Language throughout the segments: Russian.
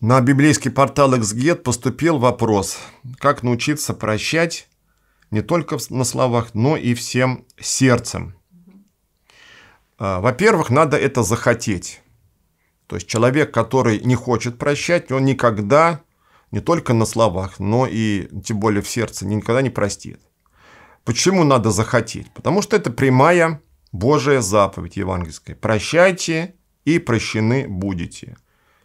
На библейский портал «Эксгет» поступил вопрос, как научиться прощать не только на словах, но и всем сердцем. А, во-первых, надо это захотеть. То есть человек, который не хочет прощать, он никогда, не только на словах, но и тем более в сердце, никогда не простит. Почему надо захотеть? Потому что это прямая Божья заповедь евангельская. «Прощайте и прощены будете».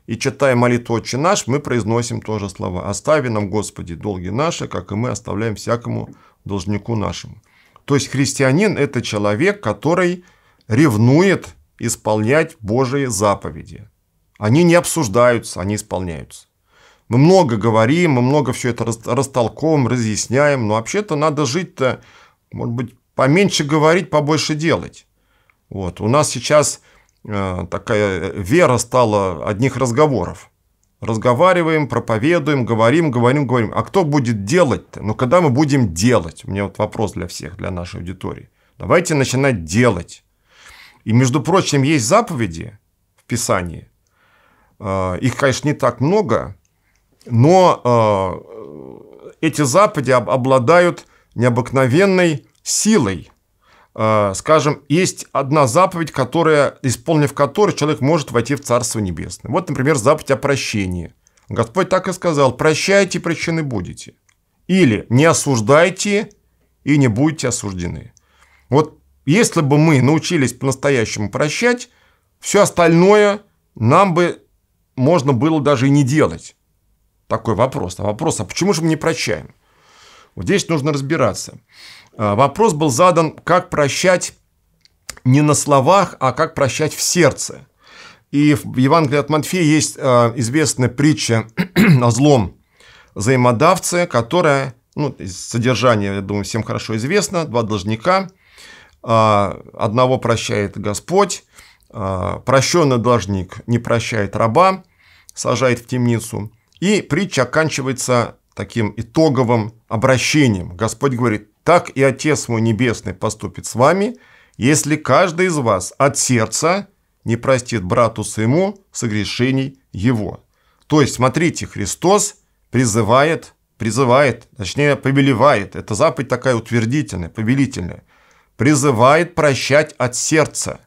И читая молитву «Отче наш», мы произносим тоже слова. «Остави нам, Господи, долги наши, как и мы оставляем всякому должнику нашему». То есть христианин – это человек, который ревнует исполнять Божьи заповеди. Они не обсуждаются, они исполняются. Мы много говорим, мы много все это растолковываем, разъясняем, но вообще-то надо жить-то, может быть, поменьше говорить, побольше делать. Вот. У нас сейчас Э, такая э, вера стала одних разговоров. Разговариваем, проповедуем, говорим, говорим, говорим. А кто будет делать-то? Ну, когда мы будем делать? У меня вот вопрос для всех, для нашей аудитории. Давайте начинать делать. И, между прочим, есть заповеди в Писании. Э, их, конечно, не так много, но эти заповеди обладают необыкновенной силой – Э, скажем, есть одна заповедь, которая, исполнив которой, человек может войти в Царство Небесное. Вот, например, заповедь о прощении. Господь так и сказал, прощайте, прощены будете. Или не осуждайте и не будете осуждены. Вот если бы мы научились по-настоящему прощать, все остальное нам бы можно было даже и не делать. Такой вопрос. А вопрос, а почему же мы не прощаем? здесь нужно разбираться. А, вопрос был задан, как прощать не на словах, а как прощать в сердце. И в Евангелии от Матфея есть а, известная притча о злом взаимодавце, которая, ну, содержание, я думаю, всем хорошо известно, два должника, а, одного прощает Господь, прощенный должник не прощает раба, сажает в темницу. И притча оканчивается таким итоговым обращением. Господь говорит, так и Отец мой Небесный поступит с вами, если каждый из вас от сердца не простит брату своему согрешений его. То есть, смотрите, Христос призывает, призывает, точнее, повелевает, это заповедь такая утвердительная, повелительная, призывает прощать от сердца.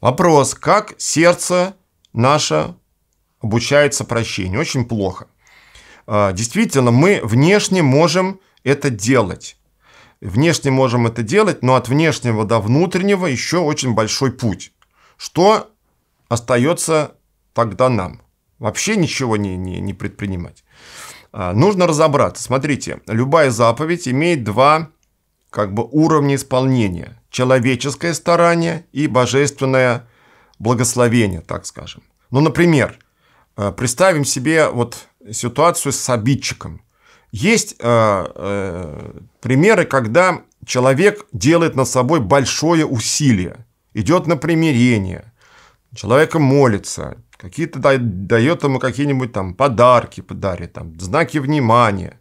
Вопрос, как сердце наше обучается прощению? Очень плохо. А, действительно, мы внешне можем это делать. Внешне можем это делать, но от внешнего до внутреннего еще очень большой путь. Что остается тогда нам? Вообще ничего не, не, не предпринимать. А, нужно разобраться. Смотрите, любая заповедь имеет два как бы уровня исполнения. Человеческое старание и божественное благословение, так скажем. Ну, например, а, представим себе вот ситуацию с обидчиком. Есть э, э, примеры, когда человек делает над собой большое усилие, идет на примирение, человека молится, какие-то дает ему какие-нибудь там подарки, подарит, там, знаки внимания.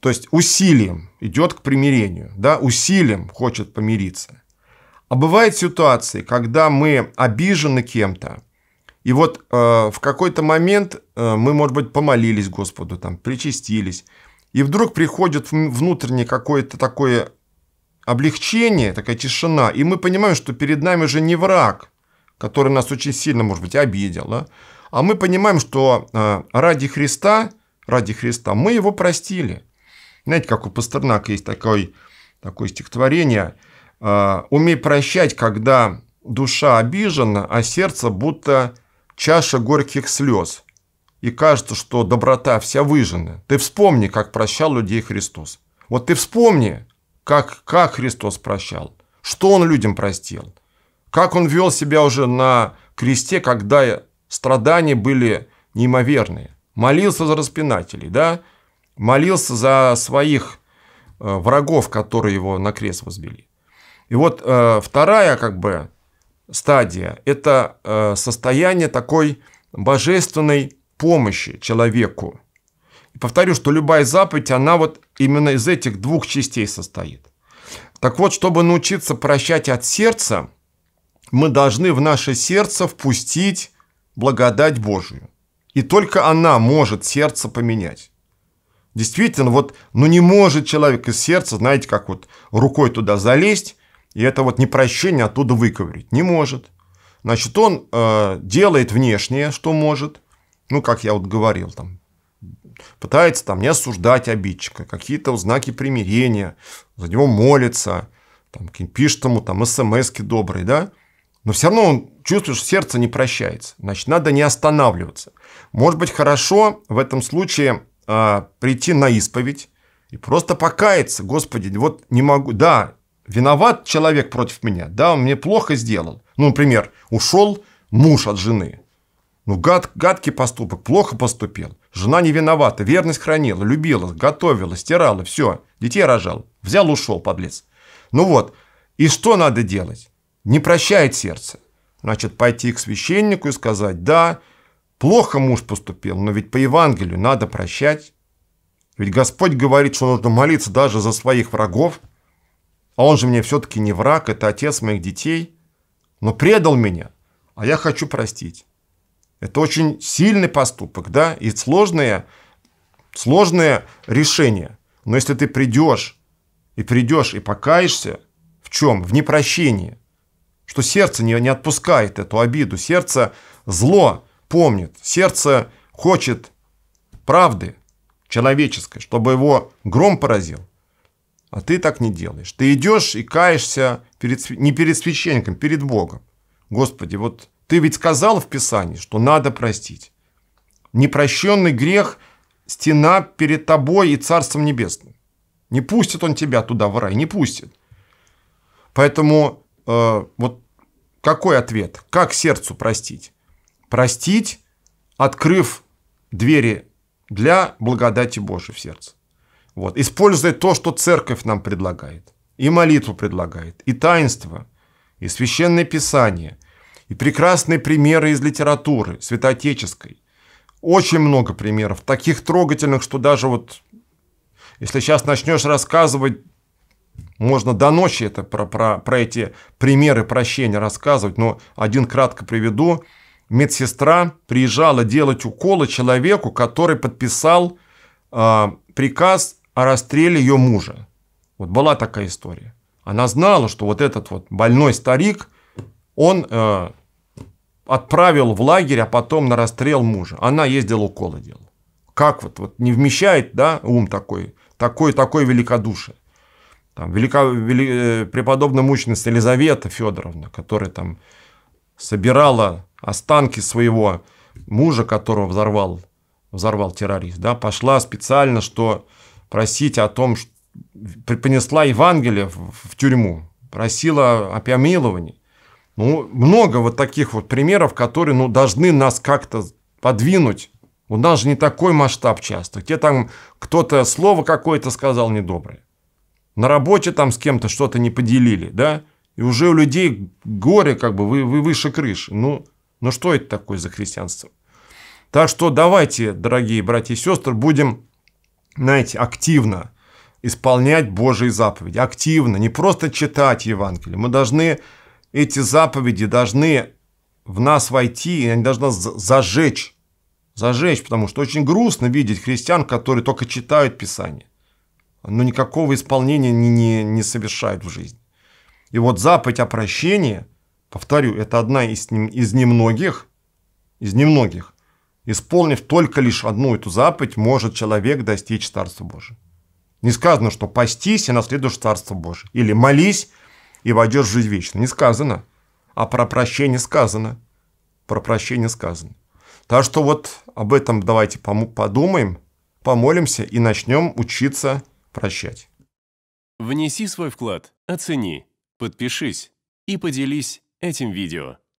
То есть усилием идет к примирению, да, усилием хочет помириться. А бывают ситуации, когда мы обижены кем-то, и вот э, в какой-то момент э, мы, может быть, помолились Господу, там, причастились. И вдруг приходит внутреннее какое-то такое облегчение, такая тишина. И мы понимаем, что перед нами уже не враг, который нас очень сильно, может быть, обидел. Да? А мы понимаем, что э, ради Христа, ради Христа мы его простили. Знаете, как у Пастернака есть такой, такое стихотворение э, «Умей прощать, когда душа обижена, а сердце будто чаша горьких слез, и кажется, что доброта вся выжжена. Ты вспомни, как прощал людей Христос. Вот ты вспомни, как, как Христос прощал, что Он людям простил, как Он вел себя уже на кресте, когда страдания были неимоверные. Молился за распинателей, да? Молился за своих э, врагов, которые его на крест возбили. И вот э, вторая как бы стадия – это э, состояние такой божественной помощи человеку. повторю, что любая заповедь, она вот именно из этих двух частей состоит. Так вот, чтобы научиться прощать от сердца, мы должны в наше сердце впустить благодать Божию. И только она может сердце поменять. Действительно, вот, ну не может человек из сердца, знаете, как вот рукой туда залезть, и это вот непрощение а оттуда выковырить не может. Значит, он э, делает внешнее, что может, ну, как я вот говорил, там, пытается там не осуждать обидчика, какие-то знаки примирения, за него молится, там, пишет ему там смс добрые, да, но все равно он чувствует, что сердце не прощается. Значит, надо не останавливаться. Может быть, хорошо в этом случае э, прийти на исповедь и просто покаяться. Господи, вот не могу. Да, виноват человек против меня, да, он мне плохо сделал. Ну, например, ушел муж от жены. Ну, гад, гадкий поступок, плохо поступил. Жена не виновата, верность хранила, любила, готовила, стирала, все. Детей рожал. Взял, ушел, подлец. Ну вот, и что надо делать? Не прощает сердце. Значит, пойти к священнику и сказать, да, плохо муж поступил, но ведь по Евангелию надо прощать. Ведь Господь говорит, что нужно молиться даже за своих врагов а он же мне все-таки не враг, это отец моих детей, но предал меня, а я хочу простить. Это очень сильный поступок, да, и сложное, сложное решение. Но если ты придешь и придешь и покаешься, в чем? В непрощении. Что сердце не, не отпускает эту обиду, сердце зло помнит, сердце хочет правды человеческой, чтобы его гром поразил. А ты так не делаешь. Ты идешь и каешься перед, не перед священником, перед Богом. Господи, вот ты ведь сказал в Писании, что надо простить. Непрощенный грех – стена перед тобой и Царством Небесным. Не пустит он тебя туда в рай, не пустит. Поэтому э, вот какой ответ? Как сердцу простить? Простить, открыв двери для благодати Божьей в сердце. Вот. Используя то, что церковь нам предлагает. И молитву предлагает, и таинство, и священное писание, и прекрасные примеры из литературы святоотеческой. Очень много примеров, таких трогательных, что даже вот, если сейчас начнешь рассказывать, можно до ночи это про, про, про эти примеры прощения рассказывать, но один кратко приведу. Медсестра приезжала делать уколы человеку, который подписал э, приказ о расстреле ее мужа. Вот была такая история. Она знала, что вот этот вот больной старик, он э, отправил в лагерь, а потом на расстрел мужа. Она ездила уколы делала. Как вот, вот не вмещает, да, ум такой, такой, такой великодушие. Там велика, вели, э, преподобная мученица Елизавета Федоровна, которая там собирала останки своего мужа, которого взорвал, взорвал террорист, да, пошла специально, что просить о том, что принесла Евангелие в, тюрьму, просила о помиловании. Ну, много вот таких вот примеров, которые, ну, должны нас как-то подвинуть. У нас же не такой масштаб часто. Где там кто-то слово какое-то сказал недоброе. На работе там с кем-то что-то не поделили, да? И уже у людей горе как бы, вы, вы выше крыши. Ну, ну что это такое за христианство? Так что давайте, дорогие братья и сестры, будем знаете, активно исполнять Божьи заповеди, активно, не просто читать Евангелие. Мы должны, эти заповеди должны в нас войти, и они должны зажечь, зажечь, потому что очень грустно видеть христиан, которые только читают Писание, но никакого исполнения не, не, не совершают в жизни. И вот заповедь о прощении, повторю, это одна из, из немногих, из немногих Исполнив только лишь одну эту заповедь, может человек достичь Царства Божьего. Не сказано, что постись и наследуешь Царство Божие. Или молись и войдешь в жизнь вечную. Не сказано. А про прощение сказано. Про прощение сказано. Так что вот об этом давайте подумаем, помолимся и начнем учиться прощать. Внеси свой вклад, оцени, подпишись и поделись этим видео.